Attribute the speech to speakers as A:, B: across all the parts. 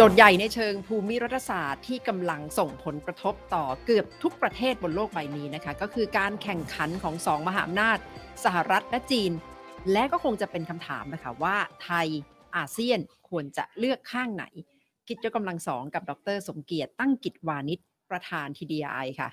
A: จทย์ใหญ่ในเชิงภูมิรัฐศาสตร์ที่กำลังส่งผลกระทบต่อเกือบทุกประเทศบนโลกใบนี้นะคะ ก็คือการแข่งขันของสองมหาอำนาจสหรัฐและจีน และก็คงจะเป็นคำถามนะคะว่าไทยอาเซียนควรจะเลือกข้างไหนคิดกกำลังสองกับดรสมเกียรติตั้งกิจวานิชประธานทีดีไอค่ะ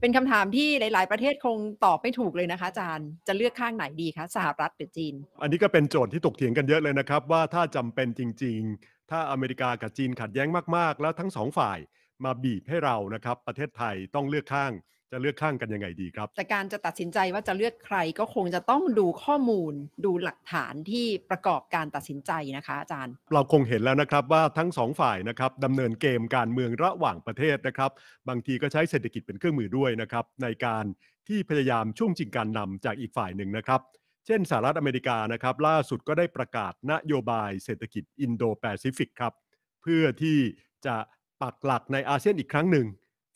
A: เป็นคำถามที่หลายๆประเทศคงตอบไม่ถูกเลยนะคะอาจารย์จะเลือกข้างไหนดีคะสหรัฐหรือจีน
B: อันนี้ก็เป็นโจทย์ที่ตกเถียงกันเยอะเลยนะครับ ว่าถ้าจำเป็นจริงถ้าอเมริกากับจีนขัดแย้งมากๆ แล้วทั้งสองฝ่ายมาบีบให้เรานะครับประเทศไทยต้องเลือกข้างจะเลือกข้างกันยังไงดีครับ แ
A: ต่การจะตัดสินใจว่าจะเลือกใครก็คงจะต้องดูข้อมูลดูหลักฐานที่ประกอบการตัดสินใจนะคะอาจารย์
B: เราคงเห็นแล้วนะครับว่าทั้งสองฝ่ายนะครับดำเนินเกมการเมืองระหว่างประเทศนะครับ บางทีก็ใช้เศรษฐกิจเป็นเครื่องมือด้วยนะครับในการที่พยายามช่วงจิงการนำจากอีกฝ่ายหนึ่งนะครับเช่นสหรัฐอเมริกานะครับล่าสุดก็ได้ประกาศนโยบายเศรษฐกิจอินโดแปซิฟิกครับเพื่อที่จะปักหลักในอาเซียนอีกครั้งหนึ่ง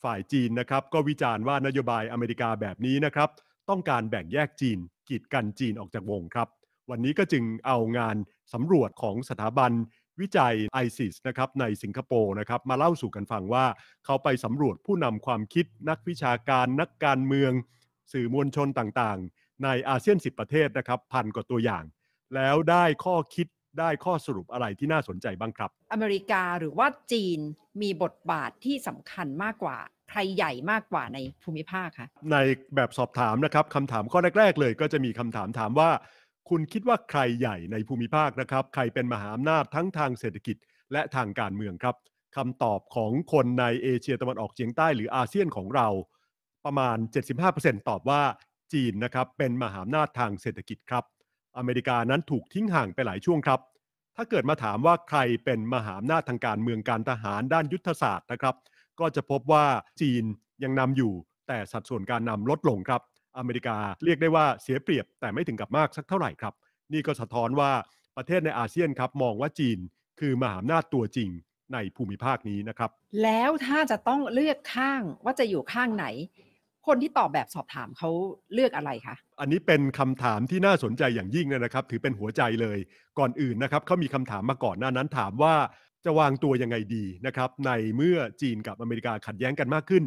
B: ฝ่ายจีนนะครับก็วิจารณ์ว่านโยบายอเมริกาแบบนี้นะครับต้องการแบ่งแยกจีนกีดกันจีนออกจากวงครับ วันนี้ก็จึงเอางานสำรวจของสถาบันวิจัย i ซิสนะครับในสิงคโปร์นะครับมาเล่าสู่กันฟังว่าเขาไปสำรวจผู้นำความคิดนักวิชาการ นักการเมือง สื่อมวลชนต่างๆในอาเซียน 10 ประเทศนะครับพันกว่าตัวอย่าง แล้วได้ข้อคิดได้ข้อสรุปอะไรที่น่าสนใจบ้างครับ
A: อเมริกาหรือว่าจีนมีบทบาทที่สำคัญมากกว่าใครใหญ่มากกว่าในภูมิภาคคะ
B: ในแบบสอบถามนะครับคำถามข้อแรกๆเลย ก็จะมีคำถามถามว่า คุณคิดว่าใครใหญ่ในภูมิภาคนะครับใครเป็นมหาอำนาจทั้งทางเศรษฐกิจและทางการเมืองครับคำตอบของคนในเอเชียตะวันออกเฉียงใต้หรืออาเซียนของเราประมาณ75%ตอบว่าจีนนะครับเป็นมหาอำนาจทางเศรษฐกิจครับ อเมริกานั้นถูกทิ้งห่างไปหลายช่วงครับ ถ้าเกิดมาถามว่าใครเป็นมหาอำนาจทางการเมืองการทหารด้านยุทธศาสตร์นะครับ ก็จะพบว่าจีนยังนำอยู่แต่สัดส่วนการนำลดลงครับ อเมริกาเรียกได้ว่าเสียเปรียบแต่ไม่ถึงกับมากสักเท่าไหร่ครับ นี่ก็สะท้อนว่าประเทศในอาเซียนครับมองว่าจีนคือมหาอำนาจตัวจริงในภูมิภาคนี้นะครับ
A: แล้วถ้าจะต้องเลือกข้างว่าจะอยู่ข้างไหนคนที่ตอบแบบสอบถามเขาเลือกอะไรคะ
B: อันนี้เป็นคำถามที่น่าสนใจอย่างยิ่งเลยนะครับถือเป็นหัวใจเลยก่อนอื่นนะครับเขามีคำถามมาก่อน หน้านั้นถามว่าจะวางตัวยังไงดีนะครับในเมื่อจีนกับอเมริกาขัดแย้งกันมากขึ้น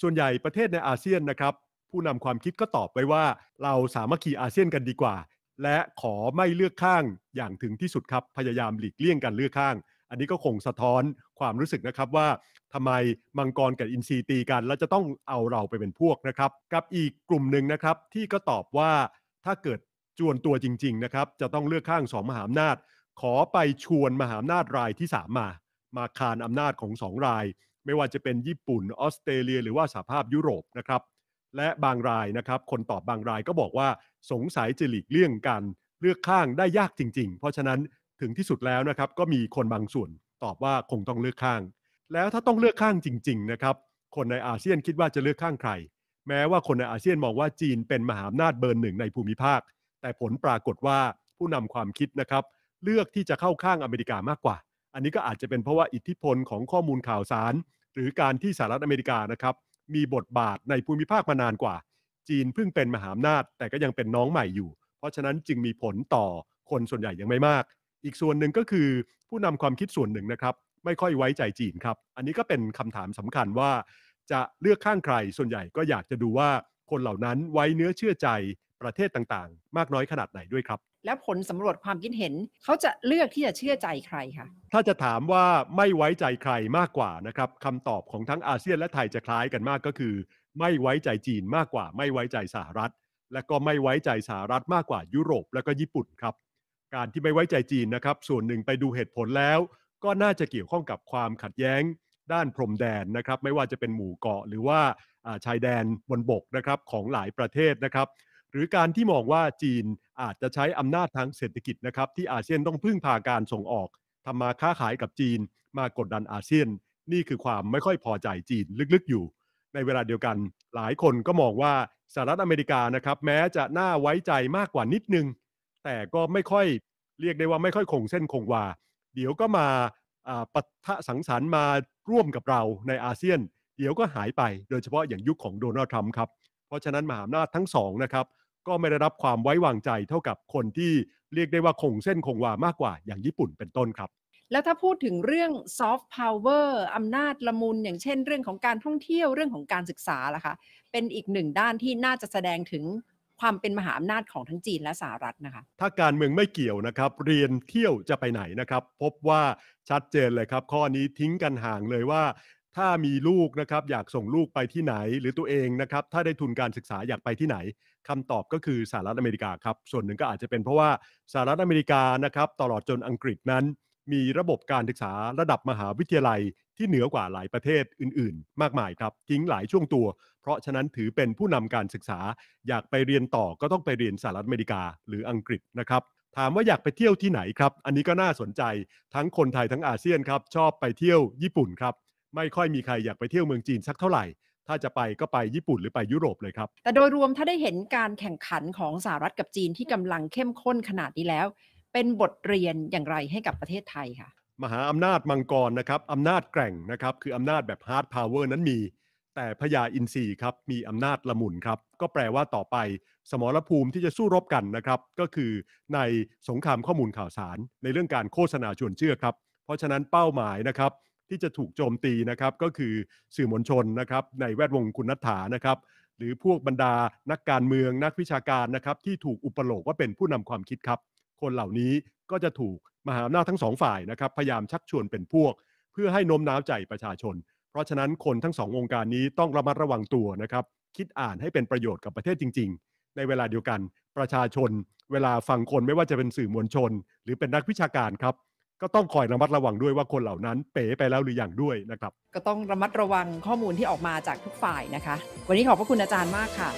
B: ส่วนใหญ่ประเทศในอาเซียนนะครับ ผู้นำความคิดก็ตอบไปว่า เราสามัคคีอาเซียนกันดีกว่า และขอไม่เลือกข้างอย่างถึงที่สุดครับ พยายามหลีกเลี่ยงการเลือกข้างอันนี้ก็คงสะท้อนความรู้สึกนะครับว่าทำไมมังกรกับอินทรีตีกัน แล้วจะต้องเอาเราไปเป็นพวกนะครับ กับอีกกลุ่มหนึ่งนะครับที่ก็ตอบว่าถ้าเกิดจวนตัวจริงๆนะครับจะต้องเลือกข้างสองมหาอำนาจ ขอไปชวนมหาอำนาจรายที่สามมา มาคานอำนาจของสองราย ไม่ว่าจะเป็นญี่ปุ่น ออสเตรเลีย หรือว่าสหภาพยุโรปนะครับและบางรายนะครับคนตอบบางรายก็บอกว่าสงสัยจะหลีกเลี่ยงกันเลือกข้างได้ยากจริง ๆ เพราะฉะนั้นถึงที่สุดแล้วนะครับ ก็มีคนบางส่วนตอบว่าคงต้องเลือกข้าง แล้วถ้าต้องเลือกข้างจริงๆ นะครับ คนในอาเซียนคิดว่าจะเลือกข้างใคร แม้ว่าคนในอาเซียนมองว่าจีนเป็นมหาอำนาจเบอร์หนึ่งในภูมิภาค แต่ผลปรากฏว่าผู้นำความคิดนะครับเลือกที่จะเข้าข้างอเมริกามากกว่า อันนี้ก็อาจจะเป็นเพราะว่าอิทธิพลของข้อมูลข่าวสาร หรือการที่สหรัฐอเมริกานะครับมีบทบาทในภูมิภาคมานานกว่า จีนเพิ่งเป็นมหาอำนาจแต่ก็ยังเป็นน้องใหม่อยู่ เพราะฉะนั้นจึงมีผลต่อคนส่วนใหญ่ยังไม่มากอีกส่วนหนึ่งก็คือผู้นำความคิดส่วนหนึ่งนะครับ ไม่ค่อยไว้ใจจีนครับ อันนี้ก็เป็นคำถามสำคัญว่า จะเลือกข้างใคร ส่วนใหญ่ก็อยากจะดูว่าคนเหล่านั้นไว้เนื้อเชื่อใจประเทศต่างๆ มากน้อยขนาดไหนด้วยครับ
A: และผลสำรวจความคิดเห็นเขาจะเลือกที่จะเชื่อใจใครคะ
B: ถ้าจะถามว่าไม่ไว้ใจใครมากกว่านะครับคำตอบของทั้งอาเซียนและไทยจะคล้ายกันมากก็คือ ไม่ไว้ใจจีนมากกว่า ไม่ไว้ใจสหรัฐ และก็ไม่ไว้ใจสหรัฐมากกว่ายุโรปและก็ญี่ปุ่นครับการที่ไม่ไว้ใจจีนนะครับส่วนหนึ่งไปดูเหตุผลแล้ว ก็น่าจะเกี่ยวข้องกับความขัดแย้งด้านพรมแดนนะครับไม่ว่าจะเป็นหมู่เกาะ หรือว่าชายแดนบนบกนะครับของหลายประเทศนะครับ หรือการที่มองว่าจีนอาจจะใช้อำนาจทางเศรษฐกิจนะครับที่อาเซียนต้องพึ่งพาการส่งออกทำมาค้าขายกับจีนมากดดันอาเซียน นี่คือความไม่ค่อยพอใจจีนลึกๆอยู่ ในเวลาเดียวกันหลายคนก็มองว่าสหรัฐอเมริกานะครับแม้จะน่าไว้ใจมากกว่านิดนึงแต่ก็ไม่ค่อยเรียกได้ว่าไม่ค่อยคงเส้นคงวาเดี๋ยวก็มาปะทะสังสรรค์มาร่วมกับเราในอาเซียน เดี๋ยวก็หายไปโดยเฉพาะอย่างยุคของโดนัลด์ทรัมป์ครับเพราะฉะนั้นมหาอำนาจทั้งสองนะครับก็ไม่ได้รับความไว้วางใจเท่ากับคนที่เรียกได้ว่าคงเส้นคงวามากกว่าอย่างญี่ปุ่นเป็นต้นครับ
A: แล้วถ้าพูดถึงเรื่องซอฟต์พาวเวอร์อำนาจละมุนอย่างเช่น เรื่องของการท่องเที่ยวเรื่องของการศึกษาล่ะคะเป็นอีกหนึ่งด้านที่น่าจะแสดงถึงความเป็นมหาอำนาจของทั้งจีนและสหรัฐนะคะ
B: ถ้าการเมืองไม่เกี่ยวนะครับ เรียนเที่ยวจะไปไหนนะครับ พบว่าชัดเจนเลยครับ ข้อนี้ทิ้งกันห่างเลยว่า ถ้ามีลูกนะครับอยากส่งลูกไปที่ไหนหรือตัวเองนะครับถ้าได้ทุนการศึกษาอยากไปที่ไหน คำตอบก็คือสหรัฐอเมริกาครับส่วนหนึ่งก็อาจจะเป็นเพราะว่าสหรัฐอเมริกานะครับตลอดจนอังกฤษนั้น มีระบบการศึกษาระดับมหาวิทยาลัยที่เหนือกว่าหลายประเทศอื่น ๆ มากมายครับทิ้งหลายช่วงตัว เพราะฉะนั้นถือเป็นผู้นำการศึกษา อยากไปเรียนต่อก็ต้องไปเรียนสหรัฐอเมริกาหรืออังกฤษนะครับถามว่าอยากไปเที่ยวที่ไหนครับ อันนี้ก็น่าสนใจทั้งคนไทยทั้งอาเซียนครับ ชอบไปเที่ยวญี่ปุ่นครับ ไม่ค่อยมีใครอยากไปเที่ยวเมืองจีน สักเท่าไหร่ถ้าจะไปก็ไปญี่ปุ่นหรือไปยุโรปเลยครับ
A: แต่โดยรวมถ้าได้เห็นการแข่งขันของสหรัฐกับจีนที่กำลังเข้มข้นขนาดนี้แล้ว เป็นบทเรียนอย่างไรให้กับประเทศไทยค่ะ
B: มหาอำนาจมังกรนะครับอำนาจแกร่งนะครับคืออำนาจแบบฮาร์ดพาวเวอร์นั้นมี แต่พญาอินทรีครับ มีอำนาจละมุนครับ ก็แปลว่าต่อไปสมรภูมิที่จะสู้รบกันนะครับก็คือในสงครามข้อมูลข่าวสาร ในเรื่องการโฆษณาชวนเชื่อครับ เพราะฉะนั้นเป้าหมายนะครับที่จะถูกโจมตีนะครับก็คือสื่อมวลชนนะครับในแวดวงคุณนัฐานะครับหรือพวกบรรดานักการเมืองนักวิชาการนะครับที่ถูกอุปโลกว่าเป็นผู้นำความคิดครับ คนเหล่านี้ก็จะถูกมหาอำนาจทั้งสองฝ่ายนะครับพยายามชักชวนเป็นพวก เพื่อให้นมน้าวใจประชาชน เพราะฉะนั้นคนทั้งสององค์การนี้ต้องระมัดระวังตัวนะครับคิดอ่านให้เป็นประโยชน์กับประเทศจริง ๆ ในเวลาเดียวกันประชาชน เวลาฟังคนไม่ว่าจะเป็นสื่อมวลชน หรือเป็นนักวิชาการครับ ก็ต้องคอยระมัดระวังด้วยว่าคนเหล่านั้น เป๋ไปแล้วหรืออยังด้วยนะครับ
A: ก็ต้องระมัดระวังข้อมูลที่ออกมาจากทุกฝ่ายนะคะวันนี้ขอบพระคุณอาจารย์มากค่ะ